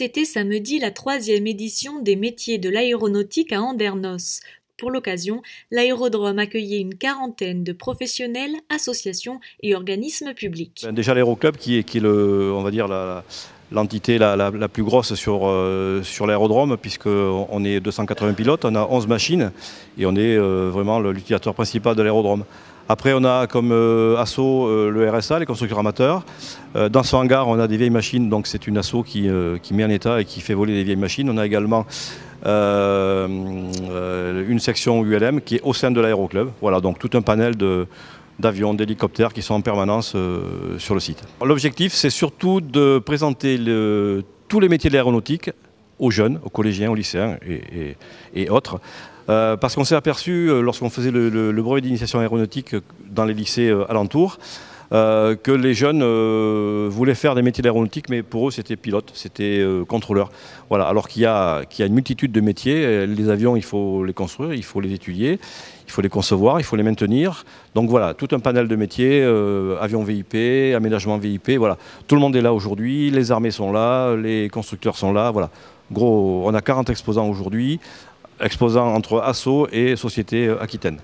C'était samedi la troisième édition des métiers de l'aéronautique à Andernos. Pour l'occasion, l'aérodrome accueillait une quarantaine de professionnels, associations et organismes publics. Ben, déjà l'aéroclub qui est, le, on va dire la, l'entité la, plus grosse sur, euh, sur l'aérodrome, puisqu'on est 280 pilotes, on a 11 machines et on est euh, vraiment l'utilisateur principal de l'aérodrome. Après, on a comme euh, assaut le RSA, les constructeurs amateurs. dans ce hangar, on a des vieilles machines, donc c'est une asso qui, qui, met en état et qui fait voler des vieilles machines. On a également une section ULM qui est au sein de l'aéroclub. Voilà, donc tout un panel de, d'avions, d'hélicoptères qui sont en permanence euh, sur le site. L'objectif, c'est surtout de présenter tous les métiers de l'aéronautique aux jeunes, aux collégiens, aux lycéens et, autres. Euh, parce qu'on s'est aperçu, euh, lorsqu'on faisait le, le brevet d'initiation aéronautique dans les lycées alentours, euh, que les jeunes euh, voulaient faire des métiers d'aéronautique, mais pour eux c'était pilote, c'était euh, contrôleur. Voilà. Alors qu'il y, a une multitude de métiers. Les avions, il faut les construire, il faut les étudier, il faut les concevoir, il faut les maintenir. Donc voilà, tout un panel de métiers, avions VIP, aménagement VIP, voilà. Tout le monde est là aujourd'hui, les armées sont là, les constructeurs sont là, voilà. Gros, on a 40 exposants aujourd'hui, exposants entre ASSO et Société Aquitaine.